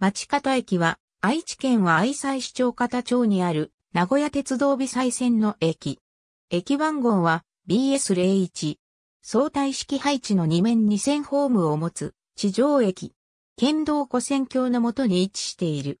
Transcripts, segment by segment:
町方駅は、愛知県は愛西市長方町にある、名古屋鉄道美西線の駅。駅番号は BS01。相対式配置の2面2000ホームを持つ地上駅。県道古線橋の下に位置している。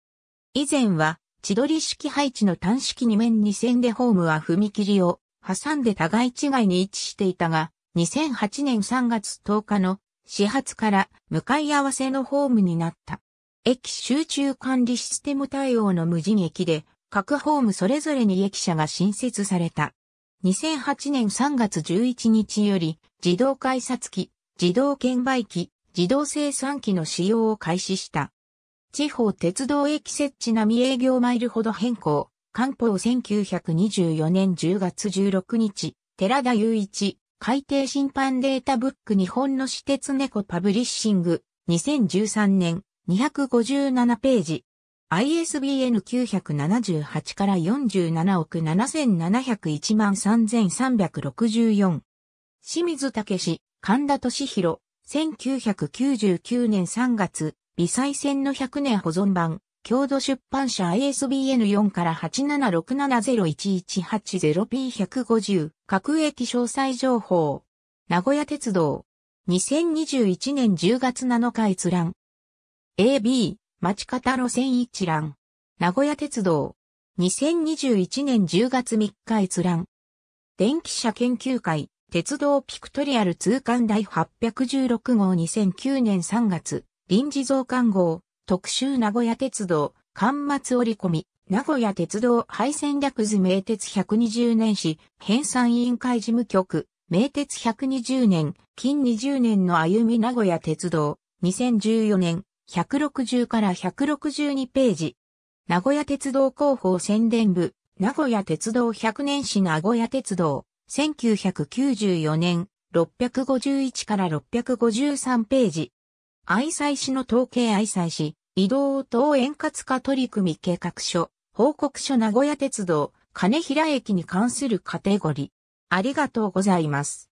以前は千鳥式配置の単式2面2000でホームは踏切を挟んで互い違いに位置していたが、2008年3月10日の始発から向かい合わせのホームになった。駅集中管理システム対応の無人駅で、各ホームそれぞれに駅舎が新設された。2008年3月11日より、自動改札機、自動券売機、自動生産機の使用を開始した。地方鉄道駅設置並営業マイルほど変更。官報1924年10月16日、寺田雄一、海底審判データブック日本の私鉄猫パブリッシング、2013年257ページ。ISBN 978から47億7701万3364。清水武神田敏弘、1999年3月、微細線の100年保存版、郷土出版社 ISBN4 から 8767011880P150、各駅詳細情報。名古屋鉄道。2021年10月7日閲覧。AB、町方路線一覧。名古屋鉄道。2021年10月3日閲覧。電気車研究会、鉄道ピクトリアル通貫第816号2009年3月、臨時増刊号、特集名古屋鉄道、刊末折り込み、名古屋鉄道廃線略図名鉄120年史、編纂委員会事務局、名鉄120年、近20年の歩み名古屋鉄道、2014年、160から162ページ。名古屋鉄道広報宣伝部、名古屋鉄道100年史名古屋鉄道、1994年、651から653ページ。愛妻市の統計愛妻市、移動等円滑化取り組み計画書、報告書名古屋鉄道、金平駅に関するカテゴリー。ありがとうございます。